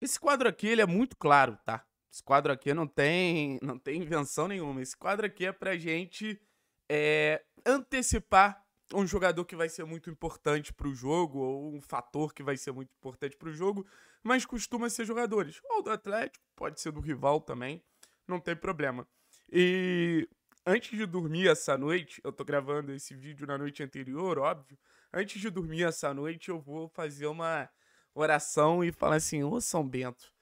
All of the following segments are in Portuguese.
Esse quadro aqui, ele é muito claro, tá? Esse quadro aqui não tem, não tem invenção nenhuma. Esse quadro aqui é pra gente é, antecipar um jogador que vai ser muito importante para o jogo ou um fator que vai ser muito importante para o jogo, mas costuma ser jogadores ou do Atlético, pode ser do rival também, não tem problema. E antes de dormir essa noite, eu tô gravando esse vídeo na noite anterior, óbvio. Antes de dormir essa noite, eu vou fazer uma oração e falar assim: Ô São Bento,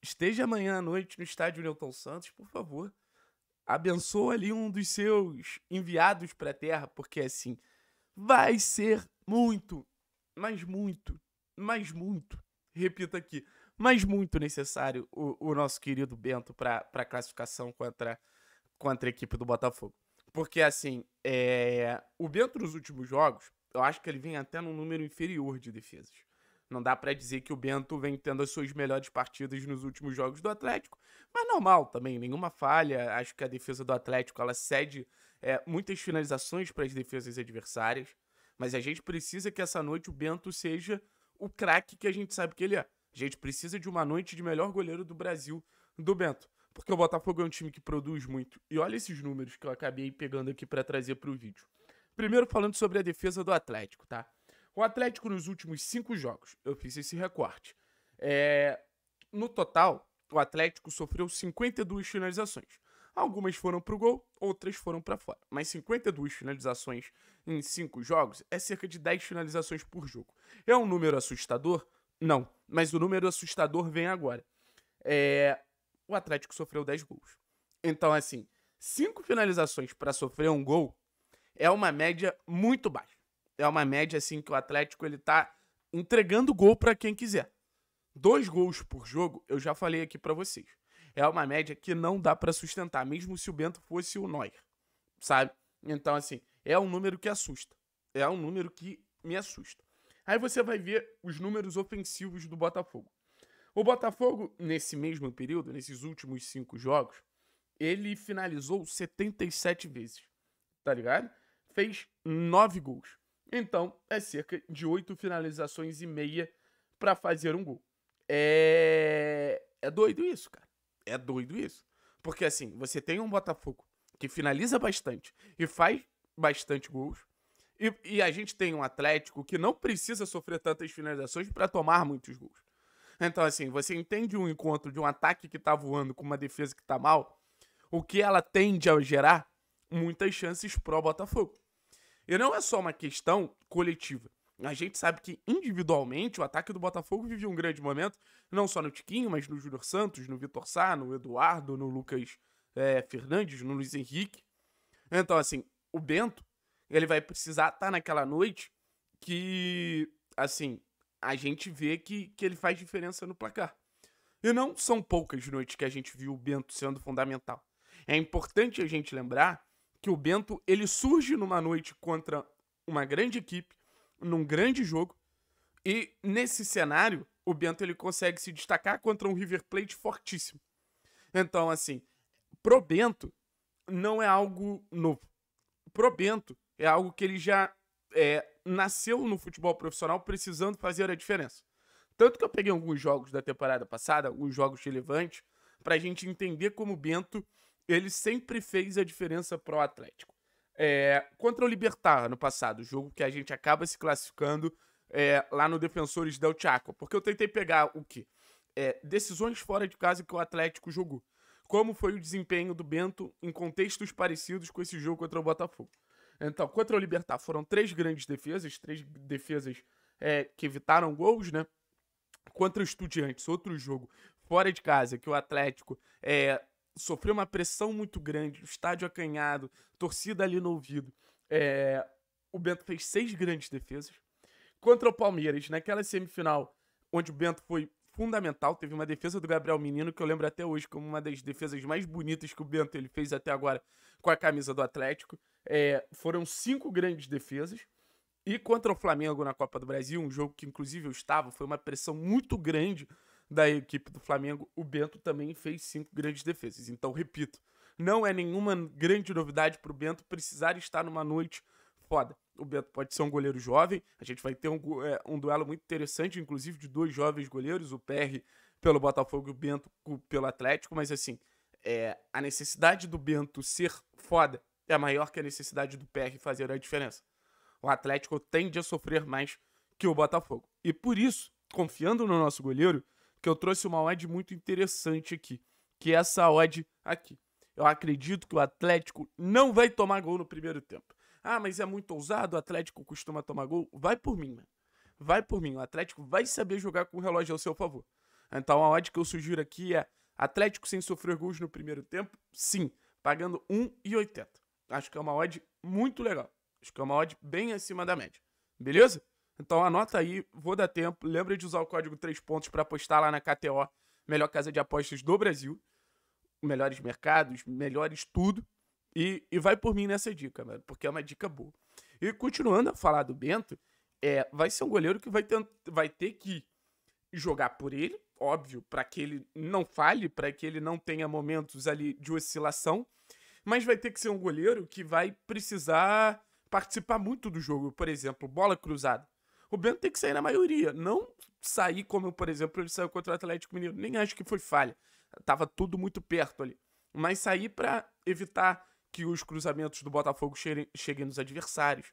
esteja amanhã à noite no estádio Newton Santos, por favor. Abençoa ali um dos seus enviados para a terra, porque assim vai ser muito, mas muito, mas muito, repito aqui, mas muito necessário o, o nosso querido Bento para a classificação contra, contra a equipe do Botafogo. Porque assim, é, o Bento nos últimos jogos, eu acho que ele vem até num número inferior de defesas. Não dá para dizer que o Bento vem tendo as suas melhores partidas nos últimos jogos do Atlético, mas normal também, nenhuma falha. Acho que a defesa do Atlético ela cede é, muitas finalizações para as defesas adversárias, mas a gente precisa que essa noite o Bento seja o craque que a gente sabe que ele é. A gente precisa de uma noite de melhor goleiro do Brasil do Bento, porque o Botafogo é um time que produz muito. E olha esses números que eu acabei pegando aqui para trazer para o vídeo. Primeiro falando sobre a defesa do Atlético, tá? o Atlético nos últimos cinco jogos, eu fiz esse recorte. É, no total, o Atlético sofreu 52 finalizações. Algumas foram para o gol, outras foram para fora. Mas 52 finalizações em cinco jogos é cerca de 10 finalizações por jogo. É um número assustador? Não. Mas o número assustador vem agora. É... O Atlético sofreu 10 gols. Então, assim, 5 finalizações para sofrer um gol é uma média muito baixa é uma média assim que o Atlético ele tá entregando gol para quem quiser. Dois gols por jogo, eu já falei aqui para vocês. É uma média que não dá para sustentar, mesmo se o Bento fosse o Neuer, sabe? Então, assim, é um número que assusta. É um número que me assusta. Aí você vai ver os números ofensivos do Botafogo. O Botafogo, nesse mesmo período, nesses últimos cinco jogos, ele finalizou 77 vezes, tá ligado? Fez nove gols. Então, é cerca de oito finalizações e meia para fazer um gol. É... é doido isso, cara. É doido isso. Porque assim, você tem um Botafogo que finaliza bastante e faz bastante gols. E, e a gente tem um Atlético que não precisa sofrer tantas finalizações para tomar muitos gols. Então, assim, você entende um encontro de um ataque que tá voando com uma defesa que tá mal, o que ela tende a gerar muitas chances pro Botafogo. E não é só uma questão coletiva. A gente sabe que individualmente o ataque do Botafogo vive um grande momento, não só no Tiquinho, mas no Júnior Santos, no Vitor Sá, no Eduardo, no Lucas é, Fernandes, no Luiz Henrique. Então, assim, o Bento, ele vai precisar estar tá naquela noite que, assim, a gente vê que, que ele faz diferença no placar. E não são poucas noites que a gente viu o Bento sendo fundamental. É importante a gente lembrar que o Bento ele surge numa noite contra uma grande equipe, num grande jogo, e nesse cenário o Bento ele consegue se destacar contra um River Plate fortíssimo. Então, assim, pro Bento não é algo novo. Pro Bento é algo que ele já é, nasceu no futebol profissional precisando fazer a diferença. Tanto que eu peguei alguns jogos da temporada passada, os jogos relevantes, para a gente entender como o Bento ele sempre fez a diferença pro Atlético. É, contra o Libertar no passado, jogo que a gente acaba se classificando é, lá no Defensores del Chaco, porque eu tentei pegar o que? É, decisões fora de casa que o Atlético jogou. Como foi o desempenho do Bento em contextos parecidos com esse jogo contra o Botafogo. Então, contra o Libertar foram três grandes defesas, três defesas é, que evitaram gols, né? Contra o Estudiantes, outro jogo fora de casa que o Atlético é, sofreu uma pressão muito grande, o estádio acanhado, torcida ali no ouvido. É, o Bento fez seis grandes defesas. Contra o Palmeiras, naquela semifinal, onde o Bento foi fundamental, teve uma defesa do Gabriel Menino, que eu lembro até hoje como uma das defesas mais bonitas que o Bento ele fez até agora com a camisa do Atlético. É, foram cinco grandes defesas. E contra o Flamengo na Copa do Brasil, um jogo que inclusive eu estava, foi uma pressão muito grande da equipe do Flamengo, o Bento também fez cinco grandes defesas. Então, repito, não é nenhuma grande novidade para o Bento precisar estar numa noite foda. O Bento pode ser um goleiro jovem, a gente vai ter um, é, um duelo muito interessante, inclusive de dois jovens goleiros, o PR pelo Botafogo e o Bento pelo Atlético, mas assim, é, a necessidade do Bento ser foda é maior que a necessidade do PR fazer a diferença. O Atlético tende a sofrer mais que o Botafogo. E por isso, confiando no nosso goleiro, que eu trouxe uma odd muito interessante aqui, que é essa odd aqui. Eu acredito que o Atlético não vai tomar gol no primeiro tempo. Ah, mas é muito ousado, o Atlético costuma tomar gol. Vai por mim, mano. Vai por mim. O Atlético vai saber jogar com o relógio ao seu favor. Então a odd que eu sugiro aqui é Atlético sem sofrer gols no primeiro tempo, sim, pagando 1,80. Acho que é uma odd muito legal. Acho que é uma odd bem acima da média. Beleza? Então anota aí, vou dar tempo. Lembra de usar o código 3 pontos para apostar lá na KTO, melhor casa de apostas do Brasil. Melhores mercados, melhores tudo. E, e vai por mim nessa dica, mano, porque é uma dica boa. E continuando a falar do Bento, é, vai ser um goleiro que vai ter, vai ter que jogar por ele, óbvio, para que ele não fale, para que ele não tenha momentos ali de oscilação, mas vai ter que ser um goleiro que vai precisar participar muito do jogo, por exemplo, bola cruzada. O Bento tem que sair na maioria. Não sair como, por exemplo, ele saiu contra o Atlético Mineiro. Nem acho que foi falha. Tava tudo muito perto ali. Mas sair para evitar que os cruzamentos do Botafogo cheguem, cheguem nos adversários.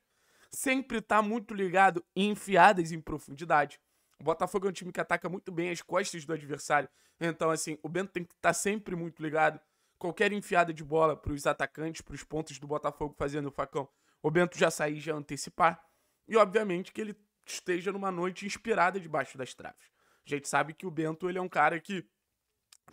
Sempre tá muito ligado e enfiadas em profundidade. O Botafogo é um time que ataca muito bem as costas do adversário. Então, assim, o Bento tem que estar tá sempre muito ligado. Qualquer enfiada de bola para os atacantes, para os pontos do Botafogo fazendo o facão, o Bento já sair já antecipar. E, obviamente, que ele esteja numa noite inspirada debaixo das traves. A gente sabe que o Bento ele é um cara que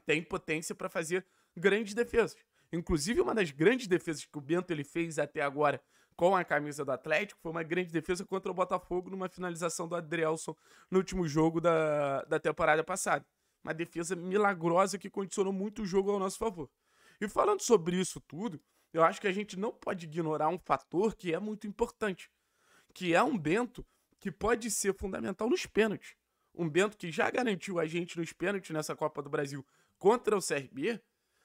tem potência para fazer grandes defesas. Inclusive, uma das grandes defesas que o Bento ele fez até agora com a camisa do Atlético foi uma grande defesa contra o Botafogo numa finalização do Adrielson no último jogo da, da temporada passada. Uma defesa milagrosa que condicionou muito o jogo ao nosso favor. E falando sobre isso tudo, eu acho que a gente não pode ignorar um fator que é muito importante, que é um Bento que pode ser fundamental nos pênaltis. Um Bento que já garantiu a gente nos pênaltis nessa Copa do Brasil contra o CRB.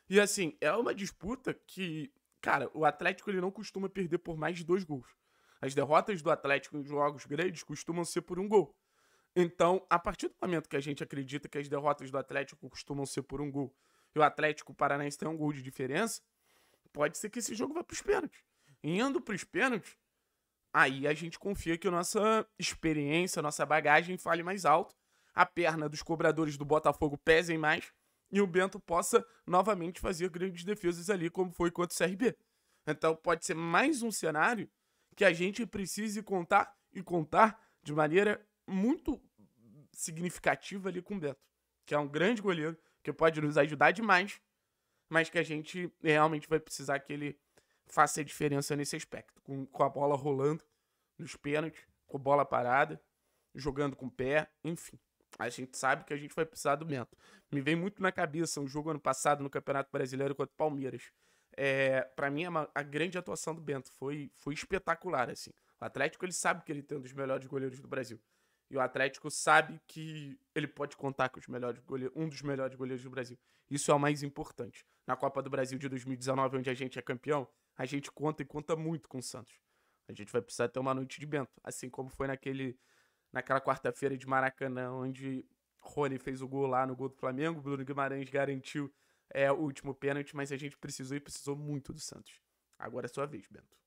E assim, é uma disputa que, cara, o Atlético ele não costuma perder por mais de dois gols. As derrotas do Atlético em jogos grandes costumam ser por um gol. Então, a partir do momento que a gente acredita que as derrotas do Atlético costumam ser por um gol e o Atlético Paranaense tem um gol de diferença, pode ser que esse jogo vá para os pênaltis. E indo para os pênaltis, aí a gente confia que a nossa experiência, a nossa bagagem fale mais alto, a perna dos cobradores do Botafogo pesem mais e o Bento possa novamente fazer grandes defesas ali, como foi contra o CRB. Então pode ser mais um cenário que a gente precise contar e contar de maneira muito significativa ali com o Bento, que é um grande goleiro, que pode nos ajudar demais, mas que a gente realmente vai precisar que ele faça a diferença nesse aspecto. Com, com a bola rolando nos pênaltis, com a bola parada, jogando com o pé, enfim. A gente sabe que a gente vai precisar do Bento. Me vem muito na cabeça um jogo ano passado no Campeonato Brasileiro contra o Palmeiras. É, para mim, é a grande atuação do Bento foi, foi espetacular, assim. O Atlético, ele sabe que ele tem um dos melhores goleiros do Brasil. E o Atlético sabe que ele pode contar com os melhores goleiros, um dos melhores goleiros do Brasil. Isso é o mais importante. Na Copa do Brasil de 2019, onde a gente é campeão, a gente conta e conta muito com o Santos. A gente vai precisar ter uma noite de bento, assim como foi naquele naquela quarta-feira de Maracanã, onde Rony fez o gol lá no gol do Flamengo, Bruno Guimarães garantiu é, o último pênalti, mas a gente precisou e precisou muito do Santos. Agora é sua vez, Bento.